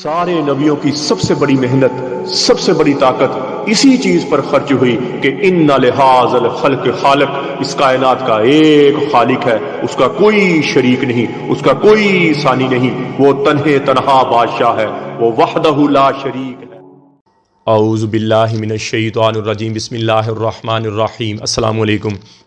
सारे नबियों की सबसे बड़ी मेहनत सबसे बड़ी ताकत इसी चीज पर खर्च हुई कि इन नहाजल खलक खालक इस कायनात का एक खालिक है उसका कोई शरीक नहीं उसका कोई सानी नहीं वो तनहे तनहा बादशाह है वो वहदहुला शरीक है आउज़बिल्लिमिनशैतरजीम बसमीम अल्लाम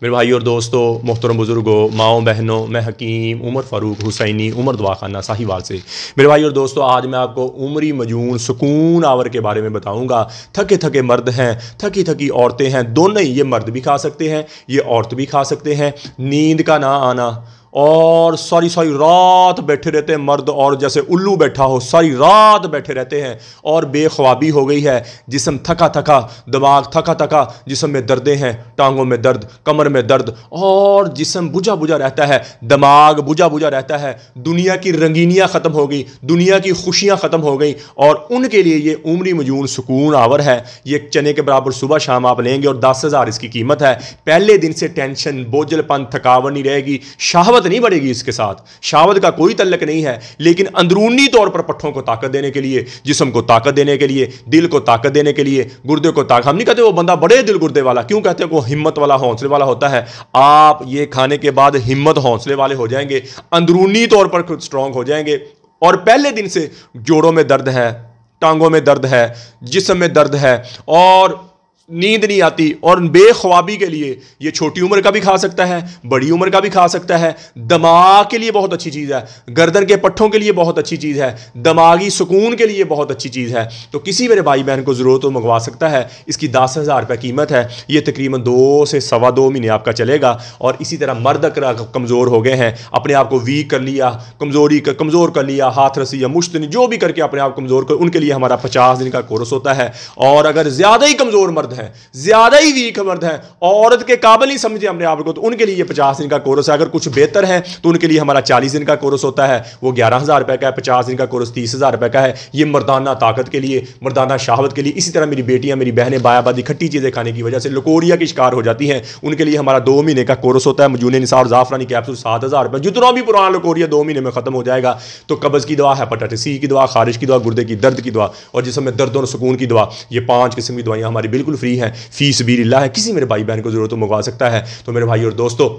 मेरे भाई और दोस्तों मोहतरम बुज़ुर्गों माओ बहनों मैं हकीम उमर फ़ारूक हुसैनी उमर दवाखाना साहिवाल से मेरे भाई और दोस्तों आज मैं आपको उमरी मजून सुकून आवर के बारे में बताऊँगा थके थके मर्द हैं थकी थकी औरतें हैं दोनों ही ये मर्द भी खा सकते हैं ये औरत भी खा सकते हैं नींद का ना आना और सारी सारी रात बैठे रहते हैं मर्द और जैसे उल्लू बैठा हो सारी रात बैठे रहते हैं और बेख्वाबी हो गई है जिसम थका थका दिमाग थका थका जिसम में दर्दें हैं टांगों में दर्द कमर में दर्द और जिसम बुझा बुझा रहता है दिमाग बुझा बुझा रहता है दुनिया की रंगीनियाँ ख़त्म हो गई दुनिया की खुशियाँ ख़त्म हो गई और उनके लिए ये उमरी मजून सुकून आवर है ये चने के बराबर सुबह शाम आप लेंगे और दस हज़ार इसकी कीमत है पहले दिन से टेंशन बोझलपन थकावट नहीं रहेगी शाहवत शावत नहीं बढ़ेगी इसके साथ शावत का कोई तल्लक नहीं है लेकिन अंदरूनी तौर पर पट्ठों को ताकत देने के लिए जिसम को ताकत देने के लिए दिल को ताकत देने के लिए गुर्दे को ताकत हम नहीं कहते वो बंदा बड़े दिल गुर्दे वाला क्यों कहते हैं वो हिम्मत वाला हौसले वाला होता है आप ये खाने के बाद हिम्मत हौसले वाले हो जाएंगे अंदरूनी तौर पर खुद स्ट्रांग हो जाएंगे और पहले दिन से जोड़ों में दर्द है टांगों में दर्द है जिसम में दर्द है और नींद नहीं आती और बेख्वाबी के लिए ये छोटी उम्र का भी खा सकता है बड़ी उम्र का भी खा सकता है दिमाग के लिए बहुत अच्छी चीज़ है गर्दन के पट्ठों के लिए बहुत अच्छी चीज़ है दिमागी सुकून के लिए बहुत अच्छी चीज़ है तो किसी मेरे भाई बहन को ज़रूरत हो मंगवा सकता है इसकी दस हज़ार रुपये कीमत है ये तकरीबन दो से सवा दो महीने आपका चलेगा और इसी तरह मर्द कमज़ोर हो गए हैं अपने आप को वीक कर लिया कमज़ोरी कमज़ोर कर लिया हाथ रसी या मुश्त जो भी करके अपने आप कमज़ोर कर उनके लिए हमारा पचास दिन का कोर्स होता है और अगर ज़्यादा ही कमज़ोर मर्द है हैं ज़्यादा ही वीक मर्द हैं औरत के काबिल ही समझे हमने आप को तो उनके लिए पचास दिन का कोर्स है अगर कुछ बेहतर है तो उनके लिए हमारा चालीस दिन का कोर्स होता है वो ग्यारह हज़ार रुपए का है पचास दिन का कोर्स तीस हज़ार रुपए का है ये मर्दाना ताकत के लिए मर्दाना शहावत के लिए इसी तरह मेरी बेटियां मेरी बहनें बायाबादी खट्टी चीज़ें खाने की वजह से लकोरिया की शिकार हो जाती है उनके लिए हमारा दो महीने का कोर्स होता है मजून निसार जाफरानी कैप्सूल सात हज़ार रुपए जितना भी पुराना लकोरिया दो महीने में ख़त्म हो जाएगा तो कब्ज़ की दवा हेपाटाइटिस सी की दवा खारिश की दवा गुर्दे की दर्द की दवा और जिसमें दर्द और सुकून की दवा ये पांच किस्म की दवाइयां हमारी बिल्कुल फ्री फ्री है फ़ीस भी ला है किसी मेरे भाई बहन को ज़रूरत हो मंगवा सकता है तो मेरे भाई और दोस्तों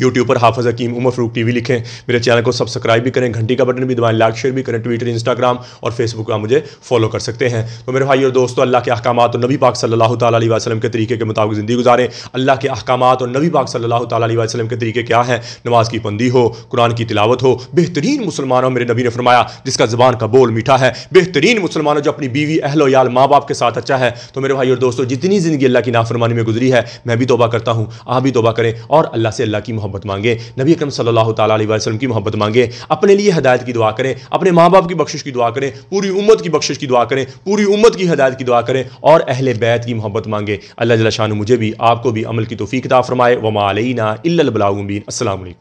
यूट्यूब पर हाफज हकीम उमर फरूक टीवी लिखें मेरे चैनल को सब्सक्राइब भी करें घंटी का बटन भी दबाएं लाइक शेयर भी करें ट्विटर इंस्टाग्राम और फेसबुक पर मुझे फॉलो कर सकते हैं तो मेरे भाई और दोस्तों अल्लाह के अहकाम और नबी पाक सल्लल्लाहु अलैहि वसल्लम के तरीके के मुताबिक ज़िंदगी गुजारें अल्लाह के अहकाम और नबी पाक सल्लल्लाहु अलैहि वसल्लम के तरीके क्या हैं नमाज की पंदी हो कुरान की तिलावत हो बेहतरीन मुसलमानों मेरे नबी ने फरमाया जिसका ज़बान का बोल मीठा है बेहतरीन मुसलमानों जो अपनी बीवी अहलो याल माँ बाप के साथ अच्छा है तो मेरे भाई और दोस्तों जितनी ज़िंदगी अल्लाह की नाफरमानी में गुजरी है मैं भी तोबा करता हूँ आप भी तोबा करें और अल्लाह से अल्लाह की मोहब्बत मांगे नबी अकरम सल्लल्लाहु अलैहि वसल्लम की मोहब्बत मांगे अपने लिए हदायत की दुआ करें अपने माँ बाप की बख्शिश की दुआ करें पूरी उम्मत की बख्शिश की दुआ करें पूरी उम्मत की हदायत की दुआ करें और अहल बैत की मोहब्बत मांगे अल्लाह शाह मुझे भी आपको भी अमल की तोफ़ी किताब फरमाए वमा अलैना इल्लबलाउमीन असल